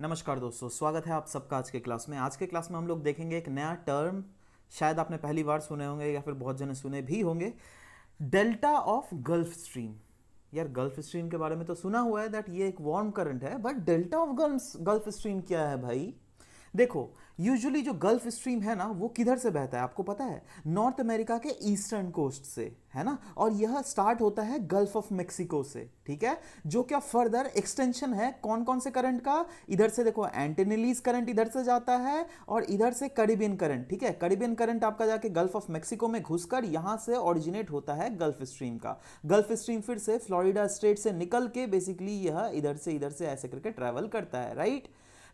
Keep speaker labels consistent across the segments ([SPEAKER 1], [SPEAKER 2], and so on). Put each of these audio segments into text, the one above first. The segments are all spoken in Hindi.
[SPEAKER 1] नमस्कार दोस्तों स्वागत है आप सबका आज के क्लास में आज के क्लास में हम लोग देखेंगे एक नया टर्म शायद आपने पहली बार सुने होंगे या फिर बहुत जने सुने भी होंगे डेल्टा ऑफ गल्फ स्ट्रीम यार गल्फ स्ट्रीम के बारे में तो सुना हुआ है दैट ये एक वार्म करंट है but delta of gulf gulf stream क्या है भाई देखो यूजुअली जो गल्फ स्ट्रीम है ना वो किधर से बहता है आपको पता है नॉर्थ अमेरिका के ईस्टर्न कोस्ट से है ना और यह स्टार्ट होता है गल्फ ऑफ मेक्सिको से ठीक है जो क्या फर्दर एक्सटेंशन है कौन कौन से करंट का इधर से देखो एंटेनिलीज करंट इधर से जाता है और इधर से करिबियन करंट ठीक है करिबियन करंट आपका जाके गल्फ ऑफ मेक्सिको में घुसकर यहां से ऑरिजिनेट होता है गल्फ स्ट्रीम का गल्फ स्ट्रीम फिर से फ्लोरिडा स्टेट से निकल के बेसिकली यह इधर से इधर से ऐसे करके ट्रेवल करता है राइट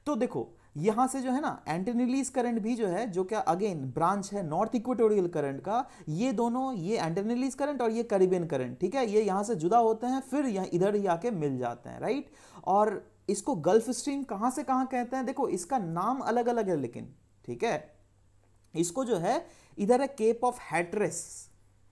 [SPEAKER 1] तो देखो यहाँ से जो है ना एंटेनिलीज करंट भी जो है जो क्या अगेन ब्रांच है नॉर्थ इक्वेटोरियल करंट का ये दोनों ये एंटेनिलीज करंट और ये करिबियन करंट ठीक है ये यहां से जुदा होते हैं फिर यहां इधर ही आके मिल जाते हैं राइट और इसको गल्फ स्ट्रीम कहाँ से कहां कहते हैं देखो इसका नाम अलग अलग है लेकिन ठीक है इसको जो है इधर है केप ऑफ हैट्रेस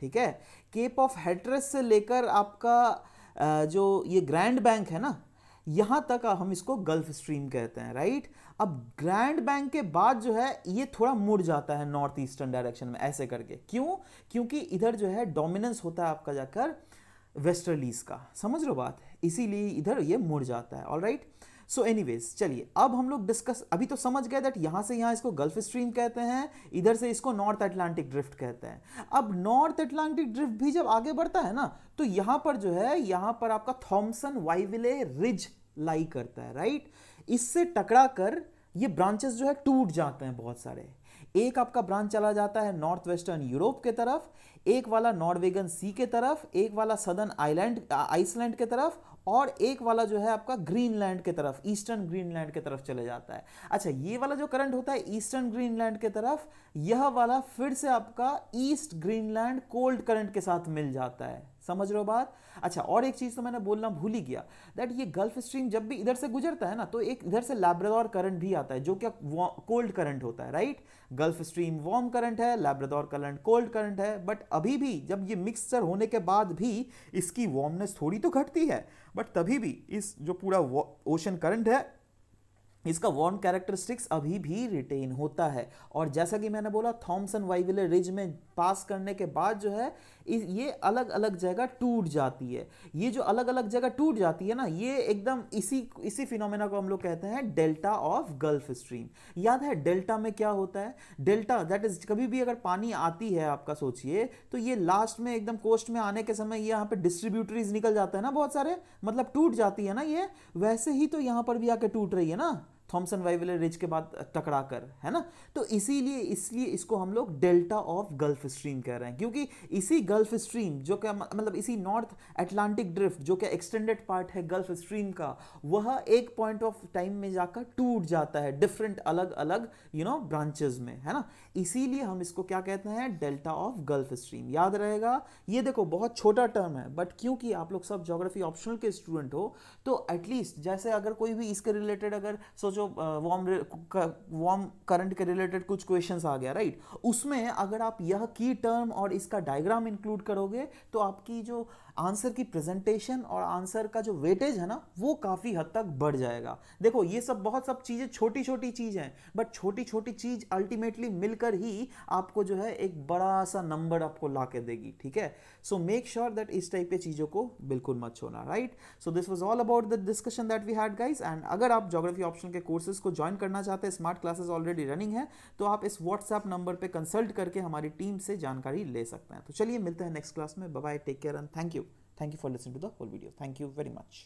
[SPEAKER 1] ठीक है केप ऑफ हैट्रेस से लेकर आपका जो ये ग्रैंड बैंक है ना यहां तक हम इसको गल्फ स्ट्रीम कहते हैं राइट अब ग्रैंड बैंक के बाद जो है ये थोड़ा मुड़ जाता है नॉर्थ ईस्टर्न डायरेक्शन में ऐसे करके क्यों क्योंकि इधर जो है डोमिनेंस होता है आपका जाकर वेस्टर्लीज का समझ लो बात इसीलिए इधर ये मुड़ जाता है all right right? So anyways चलिए अब हम लोग डिस्कस अभी तो समझ गए दैट यहां से यहां इसको गल्फ स्ट्रीम कहते हैं इधर से इसको नॉर्थ अटलांटिक ड्रिफ्ट कहते हैं अब नॉर्थ अटलांटिक ड्रिफ्ट भी जब आगे बढ़ता है ना तो यहां पर जो है यहां पर आपका थॉम्सन वाइविले रिज लाई करता है राइट इससे टकरा कर ये ब्रांचेस जो है टूट जाते हैं बहुत सारे एक आपका ब्रांच चला जाता है नॉर्थ वेस्टर्न यूरोप के तरफ एक वाला नॉर्वेगन सी के तरफ एक वाला सदर्न आइलैंड आइसलैंड के तरफ और एक वाला जो है आपका ग्रीनलैंड के तरफ ईस्टर्न ग्रीनलैंड के तरफ चले जाता है अच्छा ये वाला जो करंट होता है ईस्टर्न ग्रीनलैंड के तरफ यह वाला फिर से आपका ईस्ट ग्रीनलैंड कोल्ड करंट के साथ मिल जाता है समझ रहे हो बात अच्छा और एक चीज़ तो मैंने बोलना भूल ही गया दैट ये गल्फ स्ट्रीम जब भी इधर से गुजरता है ना तो एक इधर से लैब्राडोर करंट भी आता है जो क्या कोल्ड करंट होता है right gulf stream warm current है लैब्राडोर करंट कोल्ड करंट है बट अभी भी जब ये मिक्सचर होने के बाद भी इसकी वार्मनेस थोड़ी तो घटती है बट तभी भी इस जो पूरा ओशन करंट है इसका वार्म कैरेक्टरिस्टिक्स अभी भी रिटेन होता है और जैसा कि मैंने बोला थॉमसन वाइविले रिज में पास करने के बाद जो है इस ये अलग अलग जगह टूट जाती है ये जो अलग अलग जगह टूट जाती है ना ये एकदम इसी इसी फिनोमेना को हम लोग कहते हैं डेल्टा ऑफ गल्फ स्ट्रीम याद है डेल्टा में क्या होता है डेल्टा दैट इज कभी भी अगर पानी आती है आपका सोचिए तो ये लास्ट में एकदम कोस्ट में आने के समय यहाँ पे डिस्ट्रीब्यूटरीज निकल जाता है ना बहुत सारे मतलब टूट जाती है ना ये वैसे ही तो यहाँ पर भी आके टूट रही है ना थॉमसन वाइवलर रिज के बाद टकरा कर है ना तो इसीलिए इसलिए इसको हम लोग डेल्टा ऑफ गल्फ स्ट्रीम कह रहे हैं क्योंकि इसी गल्फ स्ट्रीम जो क्या मतलब इसी नॉर्थ एटलांटिक ड्रिफ्ट जो क्या एक्सटेंडेड पार्ट है गल्फ स्ट्रीम का वह एक पॉइंट ऑफ टाइम में जाकर टूट जाता है डिफरेंट अलग अलग यू नो ब्रांचेज में है ना इसीलिए हम इसको क्या कहते हैं डेल्टा ऑफ गल्फ स्ट्रीम याद रहेगा ये देखो बहुत छोटा टर्म है बट क्योंकि आप लोग सब जोग्राफी ऑप्शनल के स्टूडेंट हो तो एटलीस्ट जैसे अगर कोई भी इसके रिलेटेड अगर सोचो जो वार्म वार्म करंट के रिलेटेड कुछ क्वेश्चन आ गया राइट right? उसमें अगर आप यह की टर्म और इसका डायग्राम इंक्लूड करोगे तो आपकी जो आंसर की प्रेजेंटेशन और आंसर का जो वेटेज है ना वो काफ़ी हद तक बढ़ जाएगा देखो ये सब बहुत सब चीज़ें छोटी छोटी चीज़ हैं बट छोटी छोटी चीज़ अल्टीमेटली मिलकर ही आपको जो है एक बड़ा सा नंबर आपको ला के देगी ठीक है सो मेक श्योर दैट इस टाइप के चीज़ों को बिल्कुल मत छोड़ना right so this was all about the discussion that we had guys and अगर आप जोग्राफी ऑप्शन के कोर्सेज को ज्वाइन करना चाहते हैं स्मार्ट क्लासेस ऑलरेडी रनिंग है तो आप इस व्हाट्सएप नंबर पर कंसल्ट करके हमारी टीम से जानकारी ले सकते हैं तो चलिए मिलते हैं नेक्स्ट क्लास में bye take care and thank you thank you for listen to the whole video thank you very much